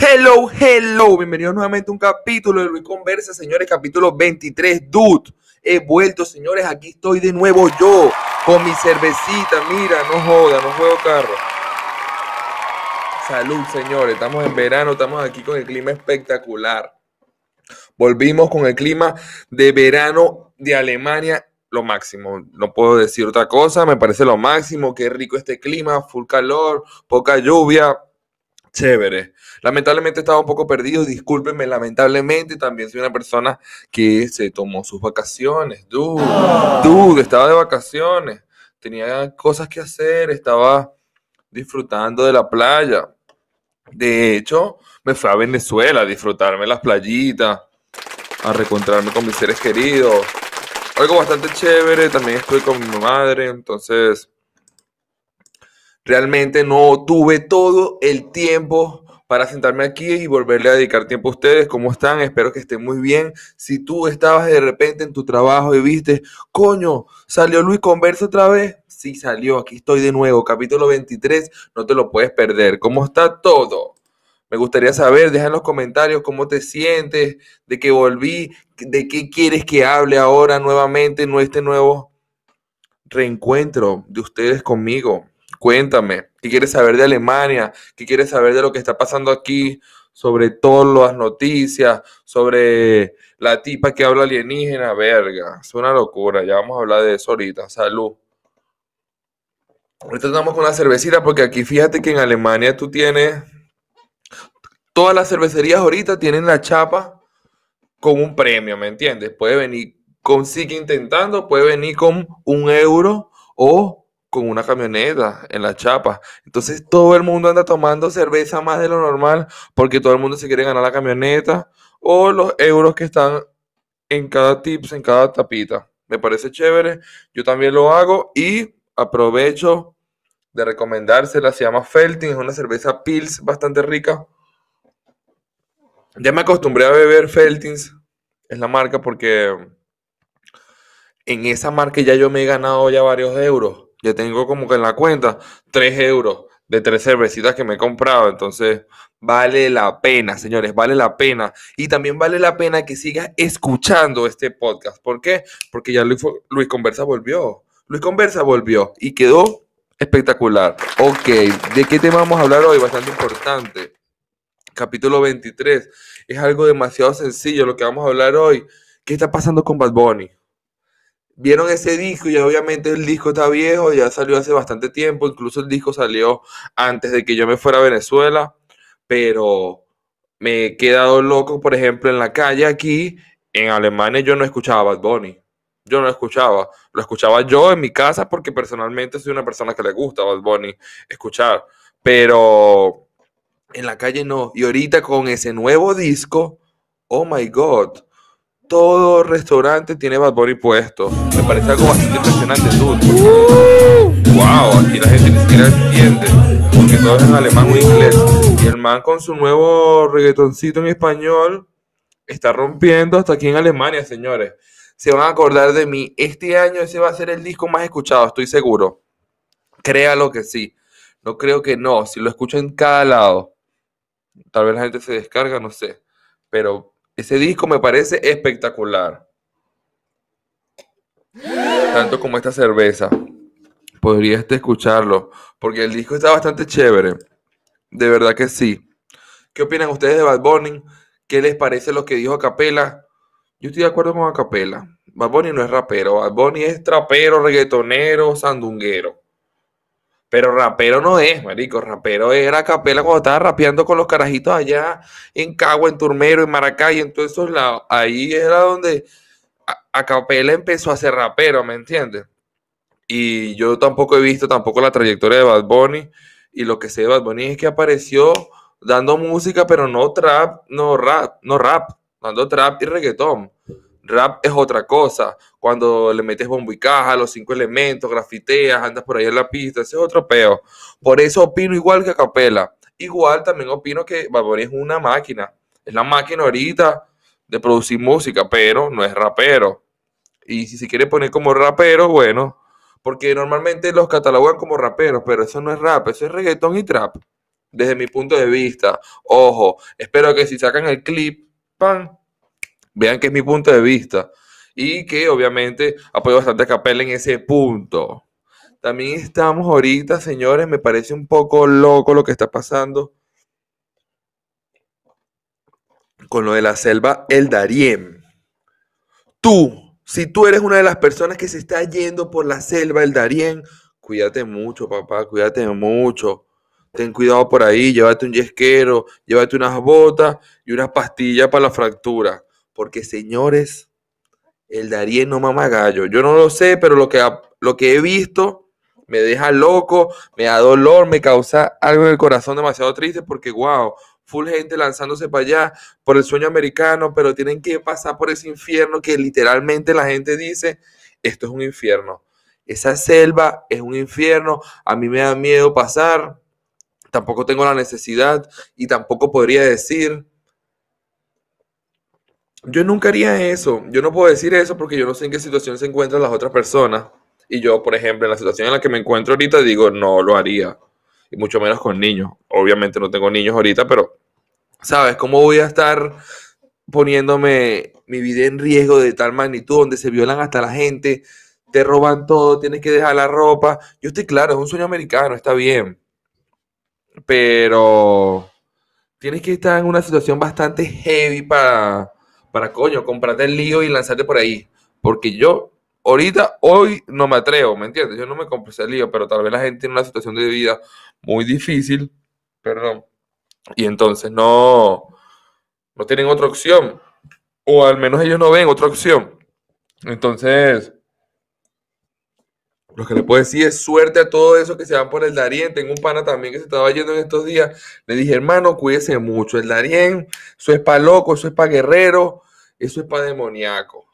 Hello, hello, bienvenidos nuevamente a un capítulo de Luis Conversa, señores, capítulo 23, dude. He vuelto, señores, aquí estoy de nuevo yo, con mi cervecita, mira, no joda, no juego carro. Salud, señores, estamos en verano, estamos aquí con el clima espectacular. Volvimos con el clima de verano de Alemania, lo máximo, no puedo decir otra cosa, me parece lo máximo, qué rico este clima, full calor, poca lluvia, chévere. Lamentablemente estaba un poco perdido, discúlpenme, lamentablemente también soy una persona que se tomó sus vacaciones, dude, ah. dude, estaba de vacaciones, tenía cosas que hacer, estaba disfrutando de la playa. De hecho, me fui a Venezuela a disfrutarme las playitas, a reencontrarme con mis seres queridos. Algo bastante chévere, también estoy con mi madre, entonces Realmente no tuve todo el tiempo para sentarme aquí y volverle a dedicar tiempo a ustedes. ¿Cómo están? Espero que estén muy bien. Si tú estabas de repente en tu trabajo y viste, coño, salió Luis Converso otra vez. Sí, salió. Aquí estoy de nuevo. Capítulo 23. No te lo puedes perder. ¿Cómo está todo? Me gustaría saber, deja en los comentarios cómo te sientes, de que volví, de qué quieres que hable ahora nuevamente, en este nuevo reencuentro de ustedes conmigo. Cuéntame, ¿qué quieres saber de Alemania? ¿Qué quieres saber de lo que está pasando aquí? Sobre todas las noticias, sobre la tipa que habla alienígena, verga. Es una locura, ya vamos a hablar de eso ahorita. Salud. Ahorita estamos con la cervecita porque aquí fíjate que en Alemania tú tienes... Todas las cervecerías ahorita tienen la chapa con un premio, ¿me entiendes? Puede venir con sigue intentando, puede venir con un euro o con una camioneta en la chapa. Entonces todo el mundo anda tomando cerveza más de lo normal porque todo el mundo se quiere ganar la camioneta o los euros que están en cada tips, en cada tapita. Me parece chévere, yo también lo hago y aprovecho de recomendársela. Se llama Felting, es una cerveza Pils bastante rica. Ya me acostumbré a beber Feltins, es la marca, porque en esa marca ya yo me he ganado ya varios euros yo tengo como que en la cuenta 3 euros de 3 cervecitas que me he comprado. Entonces, vale la pena, señores, vale la pena. Y también vale la pena que sigas escuchando este podcast. ¿Por qué? Porque ya Luis, Luis Conversa volvió. Luis Conversa volvió y quedó espectacular. Ok, ¿de qué tema vamos a hablar hoy? Bastante importante. Capítulo 23. Es algo demasiado sencillo lo que vamos a hablar hoy. ¿Qué está pasando con Bad Bunny? vieron ese disco y obviamente el disco está viejo, ya salió hace bastante tiempo, incluso el disco salió antes de que yo me fuera a Venezuela, pero me he quedado loco, por ejemplo, en la calle aquí, en Alemania yo no escuchaba Bad Bunny, yo no escuchaba, lo escuchaba yo en mi casa porque personalmente soy una persona que le gusta Bad Bunny escuchar, pero en la calle no, y ahorita con ese nuevo disco, oh my god todo restaurante tiene Bad Bunny puesto. Me parece algo bastante impresionante, dude. wow, aquí la gente ni siquiera entiende, porque todo es en alemán o inglés. Y el man con su nuevo reggaetoncito en español está rompiendo hasta aquí en Alemania, señores. Se van a acordar de mí. Este año ese va a ser el disco más escuchado, estoy seguro. Créalo que sí. No creo que no. Si lo escucho en cada lado, tal vez la gente se descarga, no sé. Pero ese disco me parece espectacular. Tanto como esta cerveza. Podrías escucharlo, porque el disco está bastante chévere. De verdad que sí. ¿Qué opinan ustedes de Bad Bunny? ¿Qué les parece lo que dijo Acapela? Yo estoy de acuerdo con Acapela. Bad Bunny no es rapero, Bad Bunny es trapero, reggaetonero, sandunguero. Pero rapero no es, marico. Rapero era capela cuando estaba rapeando con los carajitos allá en Cagua, en Turmero, en Maracay, en todos esos lados. Ahí era donde a capela empezó a ser rapero, ¿me entiendes? Y yo tampoco he visto tampoco la trayectoria de Bad Bunny. Y lo que sé de Bad Bunny es que apareció dando música, pero no trap, no rap, no rap, dando trap y reggaetón. Rap es otra cosa. Cuando le metes bombo y caja, los cinco elementos, grafiteas, andas por ahí en la pista, ese es otro peo. Por eso opino igual que a Capela. Igual también opino que Baboni es una máquina. Es la máquina ahorita de producir música, pero no es rapero. Y si se quiere poner como rapero, bueno, porque normalmente los catalogan como raperos, pero eso no es rap, eso es reggaetón y trap. Desde mi punto de vista, ojo, espero que si sacan el clip, ¡pam! Vean que es mi punto de vista y que obviamente apoyo bastante a Capel en ese punto. También estamos ahorita, señores, me parece un poco loco lo que está pasando con lo de la selva El Darién. Tú, si tú eres una de las personas que se está yendo por la selva El Darién, cuídate mucho, papá, cuídate mucho. Ten cuidado por ahí, llévate un yesquero, llévate unas botas y unas pastillas para la fractura. Porque, señores, el Darío no mama gallo. Yo no lo sé, pero lo que, lo que he visto me deja loco, me da dolor, me causa algo en el corazón demasiado triste porque, wow, full gente lanzándose para allá por el sueño americano, pero tienen que pasar por ese infierno que literalmente la gente dice, esto es un infierno. Esa selva es un infierno, a mí me da miedo pasar, tampoco tengo la necesidad y tampoco podría decir yo nunca haría eso. Yo no puedo decir eso porque yo no sé en qué situación se encuentran las otras personas. Y yo, por ejemplo, en la situación en la que me encuentro ahorita, digo, no lo haría. Y mucho menos con niños. Obviamente no tengo niños ahorita, pero, ¿sabes? ¿Cómo voy a estar poniéndome mi vida en riesgo de tal magnitud donde se violan hasta la gente, te roban todo, tienes que dejar la ropa? Yo estoy claro, es un sueño americano, está bien. Pero tienes que estar en una situación bastante heavy para para coño, comprate el lío y lanzarte por ahí. Porque yo ahorita, hoy no me atrevo, ¿me entiendes? Yo no me compré ese lío, pero tal vez la gente tiene una situación de vida muy difícil, perdón, y entonces no, no tienen otra opción, o al menos ellos no ven otra opción. Entonces, lo que le puedo decir es suerte a todo eso que se van por el Darién. Tengo un pana también que se estaba yendo en estos días. Le dije, hermano, cuídese mucho. El Darién, eso es para loco, eso es para guerrero, eso es para demoníaco.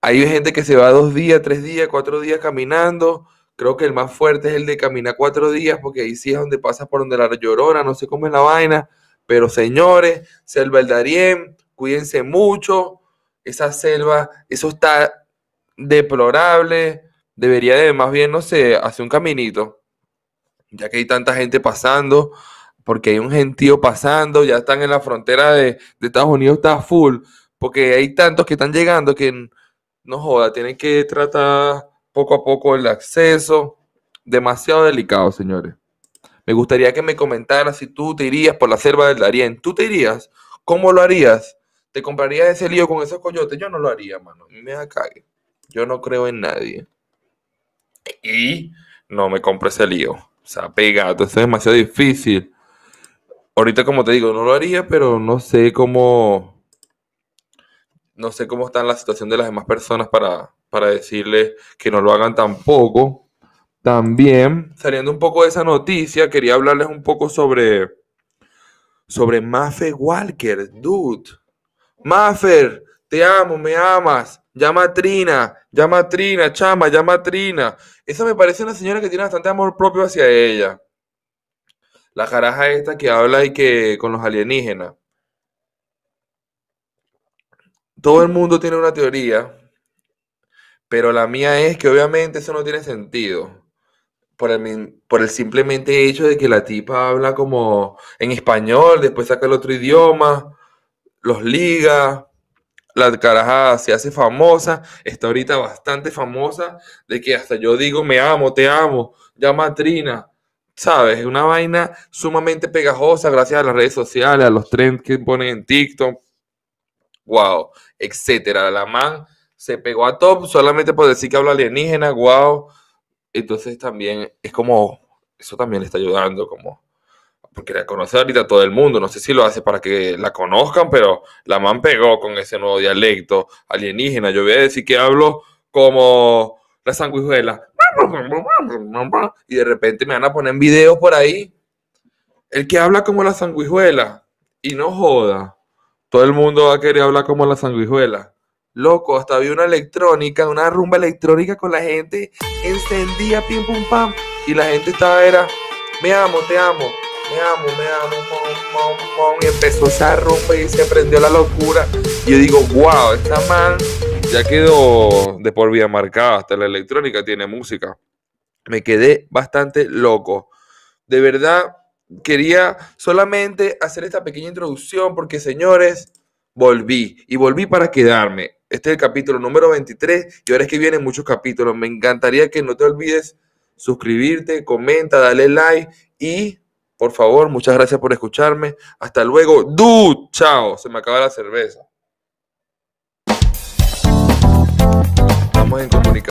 Hay gente que se va dos días, tres días, cuatro días caminando. Creo que el más fuerte es el de caminar cuatro días, porque ahí sí es donde pasa por donde la llorona, no sé cómo es la vaina. Pero señores, selva el Darién, cuídense mucho. Esa selva, eso está deplorable debería de más bien, no sé, hacer un caminito, ya que hay tanta gente pasando, porque hay un gentío pasando, ya están en la frontera de, Estados Unidos, está full, porque hay tantos que están llegando que no joda, tienen que tratar poco a poco el acceso. Demasiado delicado, señores. Me gustaría que me comentaras si tú te irías por la selva del Darién. ¿Tú te irías? ¿Cómo lo harías? ¿Te comprarías ese lío con esos coyotes? Yo no lo haría, mano. Me da cague. Yo no creo en nadie y no me compre ese lío. O sea, pegado, eso es demasiado difícil. Ahorita, como te digo, no lo haría, pero no sé cómo. No sé cómo está la situación de las demás personas para, decirles que no lo hagan tampoco. También, saliendo un poco de esa noticia, quería hablarles un poco sobre. Sobre Maffe Walker, dude. Maffer, te amo, me amas, llama a Trina, llama Trina, chama, llama a Trina. Esa me parece una señora que tiene bastante amor propio hacia ella. La jaraja esta que habla y que con los alienígenas. Todo el mundo tiene una teoría, pero la mía es que obviamente eso no tiene sentido. Por el, por el simplemente hecho de que la tipa habla como en español, después saca el otro idioma, los liga, la caraja se hace famosa, está ahorita bastante famosa, de que hasta yo digo, me amo, te amo, llama Trina, ¿sabes? Es una vaina sumamente pegajosa gracias a las redes sociales, a los trends que ponen en TikTok, wow, etcétera. La man se pegó a top solamente por decir que habla alienígena, wow. Entonces también es como, eso también le está ayudando, como porque la conoce ahorita todo el mundo, no sé si lo hace para que la conozcan, pero la man pegó con ese nuevo dialecto alienígena. Yo voy a decir que hablo como la sanguijuela. Y de repente me van a poner en videos por ahí. El que habla como la sanguijuela. Y no joda. Todo el mundo va a querer hablar como la sanguijuela. Loco, hasta había una electrónica, una rumba electrónica con la gente encendía, pim pum pam. Y la gente estaba, era, me amo, te amo, me amo, me amo, mom, mom, mom, y empezó esa rumba y se prendió la locura. Y yo digo, wow, está mal, ya quedó de por vida marcada, hasta la electrónica tiene música. Me quedé bastante loco. De verdad, quería solamente hacer esta pequeña introducción porque, señores, volví y volví para quedarme. Este es el capítulo número 23 y ahora es que vienen muchos capítulos. Me encantaría que no te olvides suscribirte, comenta, dale like y por favor. Muchas gracias por escucharme. Hasta luego. du chao. Se me acaba la cerveza. Vamos en comunicación.